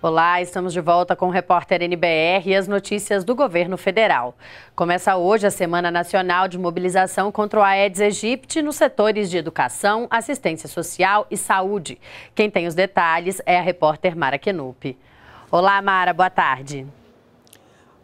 Olá, estamos de volta com o repórter NBR e as notícias do governo federal. Começa hoje a Semana Nacional de Mobilização contra o Aedes aegypti nos setores de educação, assistência social e saúde. Quem tem os detalhes é a repórter Mara Kenupi. Olá, Mara, boa tarde.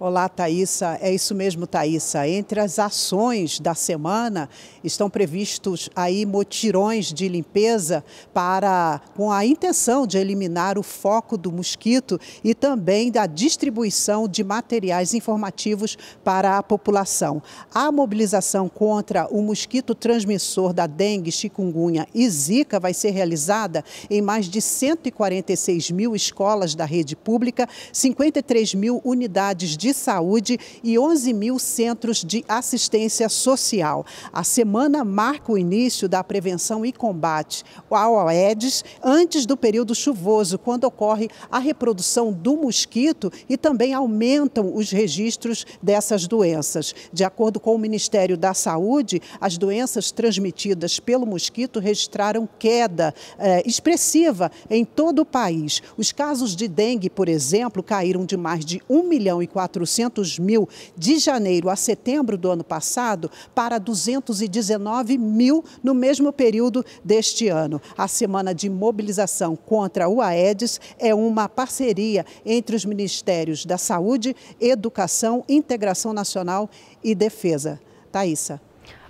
Olá, Thaisa. É isso mesmo, Thaisa. Entre as ações da semana estão previstos aí motirões de limpeza para com a intenção de eliminar o foco do mosquito e também da distribuição de materiais informativos para a população. A mobilização contra o mosquito transmissor da dengue, chikungunya e zika vai ser realizada em mais de 146 mil escolas da rede pública, 53 mil unidades de de saúde e 11 mil centros de assistência social. A semana marca o início da prevenção e combate ao Aedes antes do período chuvoso, quando ocorre a reprodução do mosquito e também aumentam os registros dessas doenças. De acordo com o Ministério da Saúde, as doenças transmitidas pelo mosquito registraram queda eh, expressiva em todo o país. Os casos de dengue, por exemplo, caíram de mais de 1 milhão e 4 400 mil de janeiro a setembro do ano passado para 219 mil no mesmo período deste ano. A Semana de Mobilização contra o Aedes é uma parceria entre os Ministérios da Saúde, Educação, Integração Nacional e Defesa. Thaisa.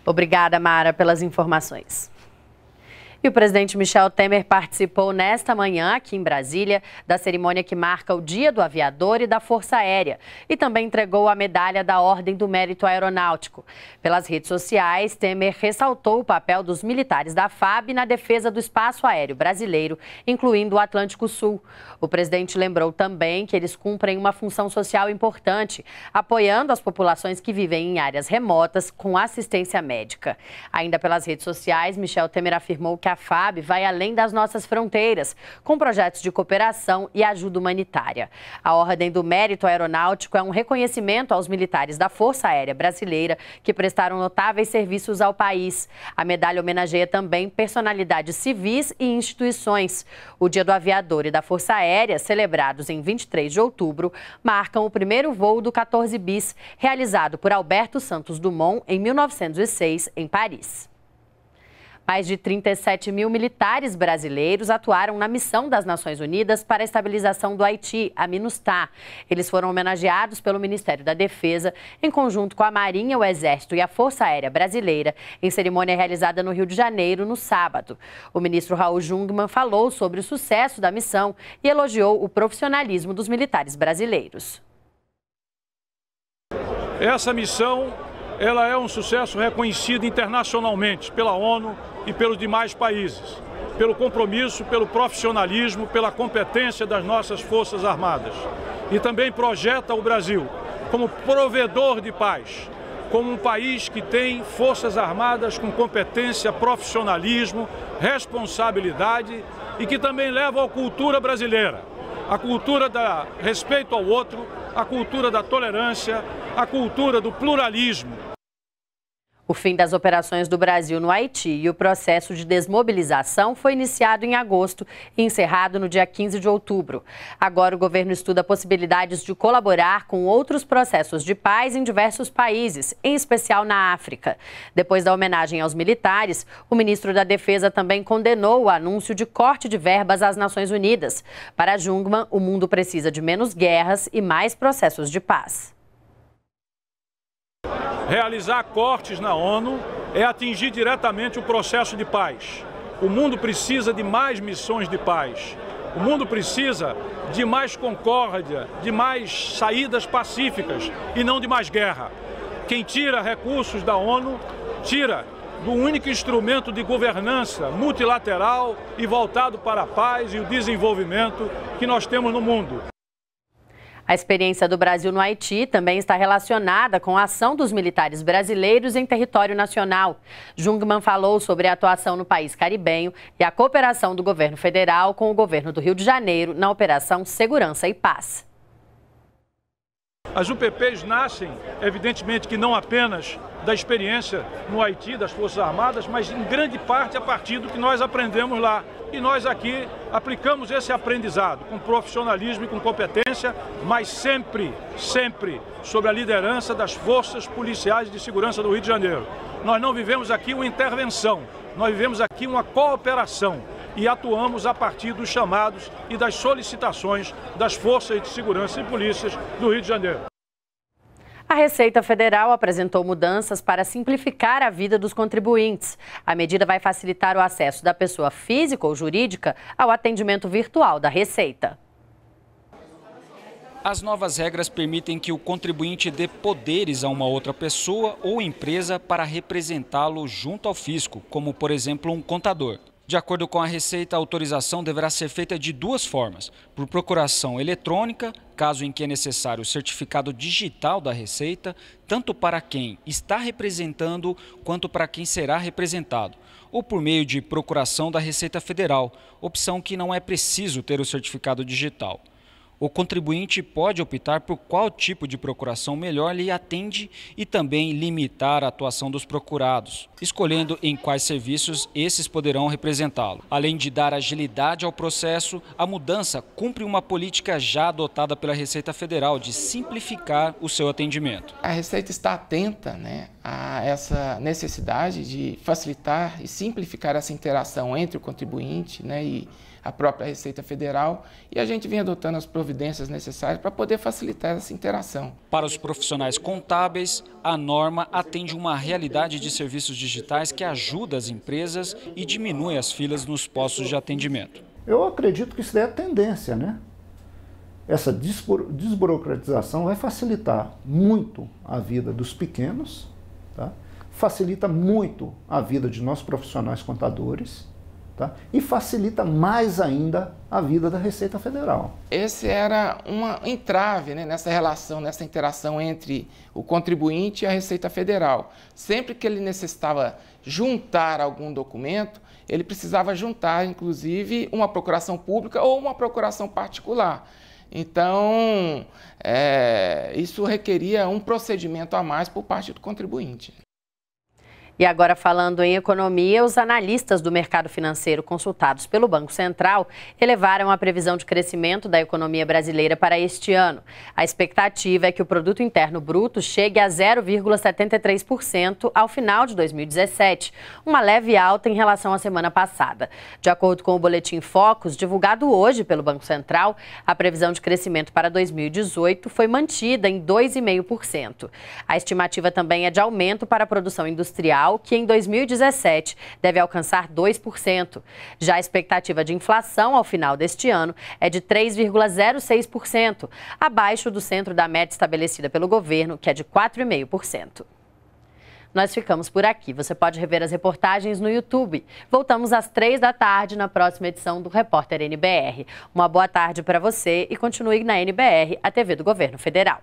Obrigada, Mara, pelas informações. E o presidente Michel Temer participou nesta manhã, aqui em Brasília, da cerimônia que marca o Dia do Aviador e da Força Aérea. E também entregou a medalha da Ordem do Mérito Aeronáutico. Pelas redes sociais, Temer ressaltou o papel dos militares da FAB na defesa do espaço aéreo brasileiro, incluindo o Atlântico Sul. O presidente lembrou também que eles cumprem uma função social importante, apoiando as populações que vivem em áreas remotas com assistência médica. Ainda pelas redes sociais, Michel Temer afirmou que a a FAB vai além das nossas fronteiras, com projetos de cooperação e ajuda humanitária. A Ordem do Mérito Aeronáutico é um reconhecimento aos militares da Força Aérea Brasileira que prestaram notáveis serviços ao país. A medalha homenageia também personalidades civis e instituições. O Dia do Aviador e da Força Aérea, celebrados em 23 de outubro, marcam o primeiro voo do 14 bis, realizado por Alberto Santos Dumont em 1906 em Paris. Mais de 37 mil militares brasileiros atuaram na missão das Nações Unidas para a estabilização do Haiti, a MINUSTAH. Eles foram homenageados pelo Ministério da Defesa, em conjunto com a Marinha, o Exército e a Força Aérea Brasileira, em cerimônia realizada no Rio de Janeiro no sábado. O ministro Raul Jungmann falou sobre o sucesso da missão e elogiou o profissionalismo dos militares brasileiros. Essa missão ela é um sucesso reconhecido internacionalmente pela ONU, e pelos demais países, pelo compromisso, pelo profissionalismo, pela competência das nossas Forças Armadas. E também projeta o Brasil como provedor de paz, como um país que tem forças armadas com competência, profissionalismo, responsabilidade e que também leva à cultura brasileira, a cultura da respeito ao outro, a cultura da tolerância, a cultura do pluralismo, o fim das operações do Brasil no Haiti e o processo de desmobilização foi iniciado em agosto e encerrado no dia 15 de outubro. Agora, o governo estuda possibilidades de colaborar com outros processos de paz em diversos países, em especial na África. Depois da homenagem aos militares, o ministro da Defesa também condenou o anúncio de corte de verbas às Nações Unidas. Para Jungmann, o mundo precisa de menos guerras e mais processos de paz realizar cortes na ONU é atingir diretamente o processo de paz. O mundo precisa de mais missões de paz. O mundo precisa de mais concórdia, de mais saídas pacíficas e não de mais guerra. Quem tira recursos da ONU, tira do único instrumento de governança multilateral e voltado para a paz e o desenvolvimento que nós temos no mundo. A experiência do Brasil no Haiti também está relacionada com a ação dos militares brasileiros em território nacional. Jungmann falou sobre a atuação no país caribenho e a cooperação do governo federal com o governo do Rio de Janeiro na Operação Segurança e Paz. As UPPs nascem, evidentemente, que não apenas da experiência no Haiti das Forças Armadas, mas em grande parte a partir do que nós aprendemos lá e nós aqui aplicamos esse aprendizado com profissionalismo e com competência, mas sempre, sempre sobre a liderança das forças policiais de segurança do Rio de Janeiro. Nós não vivemos aqui uma intervenção, nós vivemos aqui uma cooperação e atuamos a partir dos chamados e das solicitações das forças de segurança e polícias do Rio de Janeiro. A Receita Federal apresentou mudanças para simplificar a vida dos contribuintes. A medida vai facilitar o acesso da pessoa física ou jurídica ao atendimento virtual da Receita. As novas regras permitem que o contribuinte dê poderes a uma outra pessoa ou empresa para representá-lo junto ao fisco, como, por exemplo, um contador. De acordo com a Receita, a autorização deverá ser feita de duas formas: por procuração eletrônica, caso em que é necessário o certificado digital da Receita, tanto para quem está representando quanto para quem será representado, ou por meio de procuração da Receita Federal, opção que não é preciso ter o certificado digital o contribuinte pode optar por qual tipo de procuração melhor lhe atende e também limitar a atuação dos procurados, escolhendo em quais serviços esses poderão representá-lo. Além de dar agilidade ao processo, a mudança cumpre uma política já adotada pela Receita Federal de simplificar o seu atendimento. A Receita está atenta né, a essa necessidade de facilitar e simplificar essa interação entre o contribuinte né, e a própria Receita Federal, e a gente vem adotando as providências necessárias para poder facilitar essa interação. Para os profissionais contábeis, a norma atende uma realidade de serviços digitais que ajuda as empresas e diminui as filas nos postos de atendimento. Eu acredito que isso é a tendência, né? Essa desburocratização vai facilitar muito a vida dos pequenos, tá? facilita muito a vida de nós profissionais contadores Tá? E facilita mais ainda a vida da Receita Federal. Esse era uma entrave né, nessa relação, nessa interação entre o contribuinte e a Receita Federal. Sempre que ele necessitava juntar algum documento, ele precisava juntar, inclusive, uma procuração pública ou uma procuração particular. Então, é, isso requeria um procedimento a mais por parte do contribuinte. E agora, falando em economia, os analistas do mercado financeiro consultados pelo Banco Central elevaram a previsão de crescimento da economia brasileira para este ano. A expectativa é que o produto interno bruto chegue a 0,73% ao final de 2017, uma leve alta em relação à semana passada. De acordo com o boletim Focus, divulgado hoje pelo Banco Central, a previsão de crescimento para 2018 foi mantida em 2,5%. A estimativa também é de aumento para a produção industrial real, que em 2017 deve alcançar 2%. Já a expectativa de inflação ao final deste ano é de 3,06%, abaixo do centro da meta estabelecida pelo governo, que é de 4,5%. Nós ficamos por aqui. Você pode rever as reportagens no YouTube. Voltamos às três da tarde na próxima edição do Repórter NBR. Uma boa tarde para você e continue na NBR, a TV do Governo Federal.